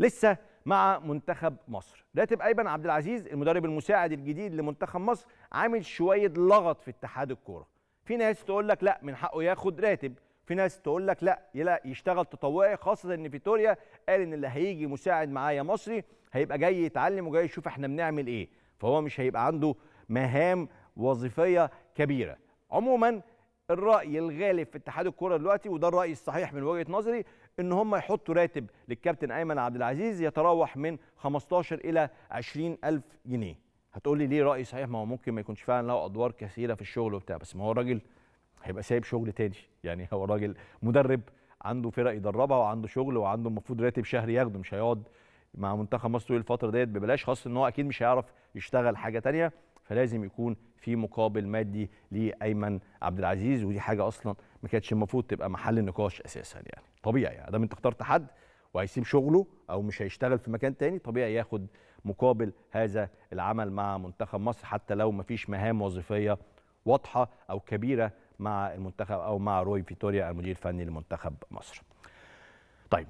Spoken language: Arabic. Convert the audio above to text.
لسه مع منتخب مصر راتب ايمن عبد العزيز المدرب المساعد الجديد لمنتخب مصر عامل شويه لغط في اتحاد الكوره في ناس تقول لك لا من حقه ياخد راتب في ناس تقول لك لا يلا يشتغل تطوعي خاصه ان فيتوريا قال ان اللي هيجي مساعد معايا مصري هيبقى جاي يتعلم وجاي يشوف احنا بنعمل ايه فهو مش هيبقى عنده مهام وظيفيه كبيره عموما الراي الغالب في اتحاد الكوره دلوقتي وده الراي الصحيح من وجهه نظري ان هم يحطوا راتب للكابتن ايمن عبد العزيز يتراوح من 15 الى 20 الف جنيه هتقول لي ليه راي صحيح ما هو ممكن ما يكونش فعلا له ادوار كثيره في الشغل وبتاع بس ما هو الراجل هيبقى سايب شغل تاني يعني هو راجل مدرب عنده فرق يدربها وعنده شغل وعنده المفروض راتب شهري ياخده مش هيقعد مع منتخب مصر طول الفتره ديت ببلاش خاصه ان هو اكيد مش هيعرف يشتغل حاجه تانية فلازم يكون في مقابل مادي لايمن عبد العزيز ودي حاجه اصلا ما كانتش المفروض تبقى محل نقاش اساسا يعني طبيعي يعني دام انت اخترت حد وهيسيب شغله او مش هيشتغل في مكان تاني طبيعي ياخد مقابل هذا العمل مع منتخب مصر حتى لو ما فيش مهام وظيفيه واضحه او كبيره مع المنتخب او مع روي فيتوريا المدير الفني لمنتخب مصر طيب